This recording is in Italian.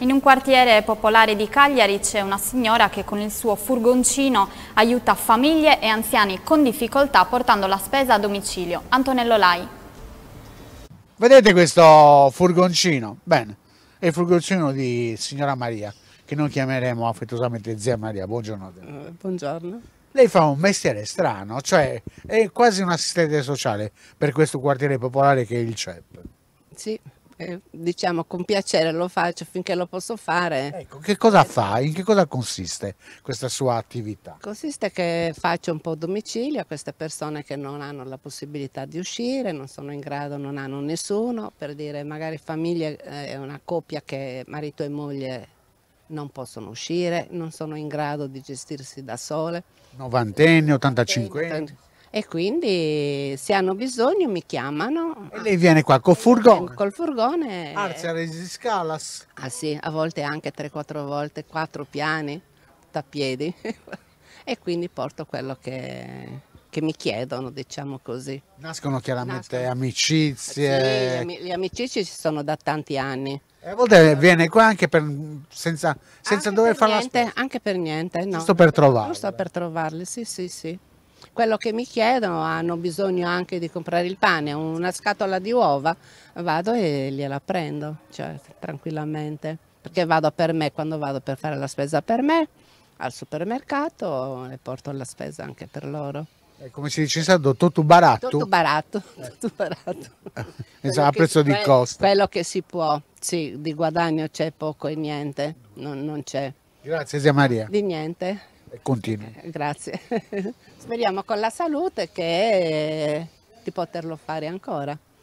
In un quartiere popolare di Cagliari c'è una signora che con il suo furgoncino aiuta famiglie e anziani con difficoltà portando la spesa a domicilio. Antonello Lai. Vedete questo furgoncino? Bene, è il furgoncino di signora Maria, che noi chiameremo affettuosamente zia Maria. Buongiorno. a Uh, buongiorno. Lei fa un mestiere strano, cioè è quasi un assistente sociale per questo quartiere popolare che è il CEP. Sì eh, diciamo con piacere lo faccio finché lo posso fare. Ecco, che cosa fa? In che cosa consiste questa sua attività? Consiste che faccio un po' domicilio a queste persone che non hanno la possibilità di uscire, non sono in grado, non hanno nessuno, per dire magari famiglie, eh, è eh, una coppia che marito e moglie non possono uscire, non sono in grado di gestirsi da sole. Novantenni, 85 anni e quindi se hanno bisogno mi chiamano. E lei viene qua col furgone? Col furgone. Alzi a Resiscalas. Ah sì, a volte anche 3-4 volte, 4 piani, da piedi. e quindi porto quello che, che, mi chiedono, diciamo così. Nascono chiaramente Nascono. amicizie. Sì, le amicizie ci sono da tanti anni. E a volte viene qua anche per, senza, senza anche dover fare niente, la spesa. Anche per niente, no. Giusto per trovarli. Giusto per trovarli, sì, sì, sì quello che mi chiedono hanno bisogno anche di comprare il pane, una scatola di uova, vado e gliela prendo, cioè tranquillamente, perché vado per me quando vado per fare la spesa per me al supermercato e porto la spesa anche per loro. E eh, come si dice in tutto baratto. Tutto baratto, tutto baratto. Eh, insomma, a prezzo di costo. Quello che si può, sì, di guadagno c'è poco e niente, non, non c'è. Grazie, zia Maria. Di niente e continui. Eh, grazie. Speriamo con la salute che, eh, di poterlo fare ancora.